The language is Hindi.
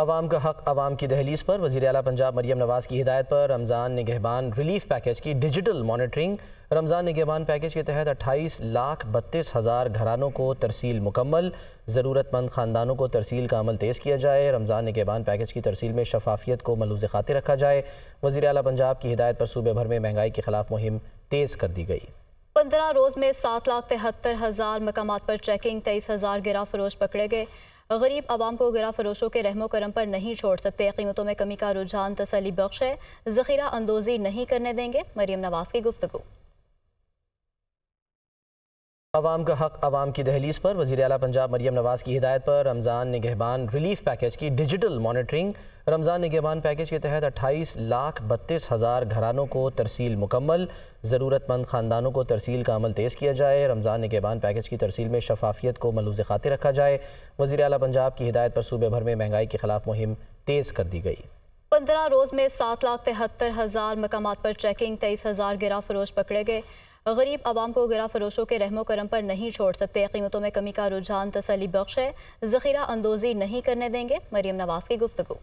आवाम का हक आवाम की दहलीज पर वजी अला पंजाब मरियम नवाज़ की हिदायत पर रमज़ान निगहबान रिलीफ पैकेज की digital monitoring Ramzan Nigehban package के तहत अट्ठाईस लाख बत्तीस हज़ार घरानों को तरसील मुकम्मल ज़रूरतमंद ख़ानदानों को तरसील का अमल तेज़ किया जाए रमज़ान निगहबान पैकेज की तरसील में शफाफियत को मलूज़ खाते रखा जाए वजी अला पंजाब की हिदायत पर सूबे भर में महंगाई के ख़िलाफ़ मुहिम तेज़ कर दी गई पंद्रह रोज़ में सात लाख तिहत्तर हज़ार मकाम पर चेकिंग तेईस हज़ार गिरा फरोश पकड़े गए गरीब आवाम को गिरा फरोशों के रहमो करम पर नहीं छोड़ सकते कीमतों में कमी का रुझान तसली बख्श है ज़खीरा अंदोज़ी नहीं करने देंगे मरीम नवाज़ की गुफ्तु आवाम का हक आवाम की दहलीज पर वजी अला पंजाब मरियम नवाज़ की हिदायत पर रमज़ान निगहबान रिलीफ पैकेज की digital monitoring Ramzan Nigehban package के तहत अट्ठाईस लाख बत्तीस हज़ार घरानों को तरसील मुकम्मल ज़रूरतमंद ख़ानदानों को तरसील का अमल तेज़ किया जाए रमज़ान निगहबान पैकेज की तरसील में शफाफियत को मलूज खातिर रखा जाए वजीर अला पंजाब की हिदायत पर सूबे भर में महंगाई के खिलाफ मुहिम तेज़ कर दी गई पंद्रह रोज़ में सात लाख तिहत्तर हज़ार मकाम पर चेकिंग तेईस हज़ार गिरा फरोश पकड़े गए गरीब आवाम को गिरा फरोशों के रहमो करम पर नहीं छोड़ सकते कीमतों में कमी का रुझान तसली बख्श है ज़खीरा अंदोज़ी नहीं करने देंगे मरीम नवाज़ की गुफ्तु